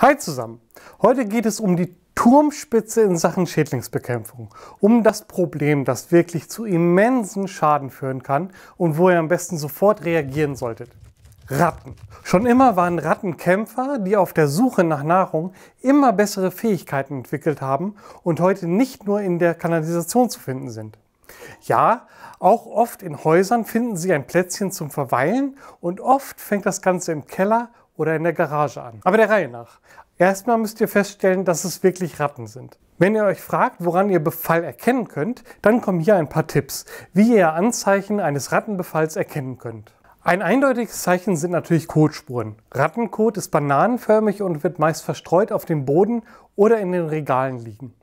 Hi zusammen! Heute geht es um die Turmspitze in Sachen Schädlingsbekämpfung, um das Problem, das wirklich zu immensen Schaden führen kann und wo ihr am besten sofort reagieren solltet. Ratten. Schon immer waren Rattenkämpfer, die auf der Suche nach Nahrung immer bessere Fähigkeiten entwickelt haben und heute nicht nur in der Kanalisation zu finden sind. Ja, auch oft in Häusern finden sie ein Plätzchen zum Verweilen und oft fängt das Ganze im Keller oder in der Garage an. Aber der Reihe nach. Erstmal müsst ihr feststellen, dass es wirklich Ratten sind. Wenn ihr euch fragt, woran ihr Befall erkennen könnt, dann kommen hier ein paar Tipps, wie ihr Anzeichen eines Rattenbefalls erkennen könnt. Ein eindeutiges Zeichen sind natürlich Kotspuren. Rattenkot ist bananenförmig und wird meist verstreut auf dem Boden oder in den Regalen liegen.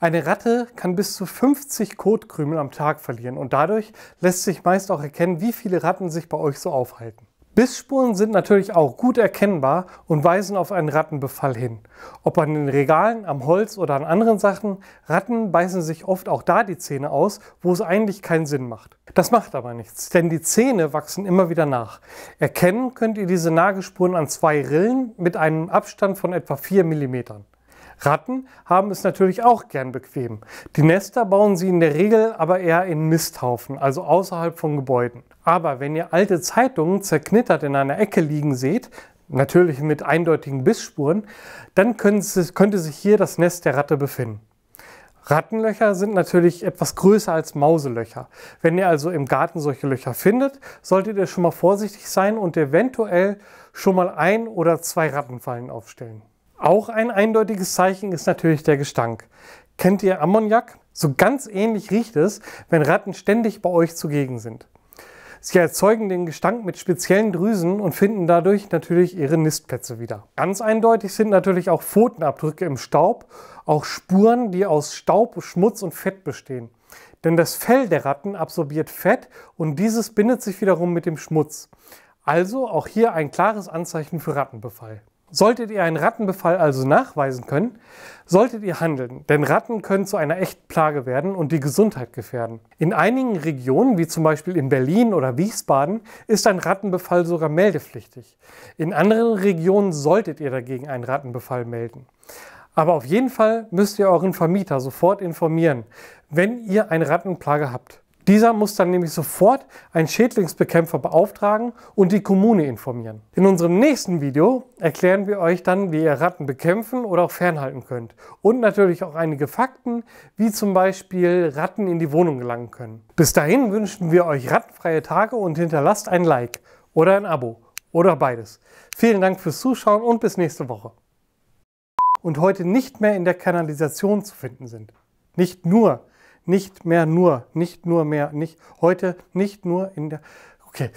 Eine Ratte kann bis zu 50 Kotkrümel am Tag verlieren und dadurch lässt sich meist auch erkennen, wie viele Ratten sich bei euch so aufhalten. Bissspuren sind natürlich auch gut erkennbar und weisen auf einen Rattenbefall hin. Ob an den Regalen, am Holz oder an anderen Sachen, Ratten beißen sich oft auch da die Zähne aus, wo es eigentlich keinen Sinn macht. Das macht aber nichts, denn die Zähne wachsen immer wieder nach. Erkennen könnt ihr diese Nagelspuren an zwei Rillen mit einem Abstand von etwa 4 mm. Ratten haben es natürlich auch gern bequem. Die Nester bauen sie in der Regel aber eher in Misthaufen, also außerhalb von Gebäuden. Aber wenn ihr alte Zeitungen zerknittert in einer Ecke liegen seht, natürlich mit eindeutigen Bissspuren, dann könnte sich hier das Nest der Ratte befinden. Rattenlöcher sind natürlich etwas größer als Mauselöcher. Wenn ihr also im Garten solche Löcher findet, solltet ihr schon mal vorsichtig sein und eventuell schon mal ein oder zwei Rattenfallen aufstellen. Auch ein eindeutiges Zeichen ist natürlich der Gestank. Kennt ihr Ammoniak? So ganz ähnlich riecht es, wenn Ratten ständig bei euch zugegen sind. Sie erzeugen den Gestank mit speziellen Drüsen und finden dadurch natürlich ihre Nistplätze wieder. Ganz eindeutig sind natürlich auch Pfotenabdrücke im Staub, auch Spuren, die aus Staub, Schmutz und Fett bestehen. Denn das Fell der Ratten absorbiert Fett und dieses bindet sich wiederum mit dem Schmutz. Also auch hier ein klares Anzeichen für Rattenbefall. Solltet ihr einen Rattenbefall also nachweisen können, solltet ihr handeln, denn Ratten können zu einer echten Plage werden und die Gesundheit gefährden. In einigen Regionen, wie zum Beispiel in Berlin oder Wiesbaden, ist ein Rattenbefall sogar meldepflichtig. In anderen Regionen solltet ihr dagegen einen Rattenbefall melden. Aber auf jeden Fall müsst ihr euren Vermieter sofort informieren, wenn ihr eine Rattenplage habt. Dieser muss dann nämlich sofort einen Schädlingsbekämpfer beauftragen und die Kommune informieren. In unserem nächsten Video erklären wir euch dann, wie ihr Ratten bekämpfen oder auch fernhalten könnt. Und natürlich auch einige Fakten, wie zum Beispiel Ratten in die Wohnung gelangen können. Bis dahin wünschen wir euch rattenfreie Tage und hinterlasst ein Like oder ein Abo oder beides. Vielen Dank fürs Zuschauen und bis nächste Woche. Und heute nicht mehr in der Kanalisation zu finden sind. Nicht nur nicht mehr nur, nicht nur mehr, nicht heute, nicht nur in der. Okay.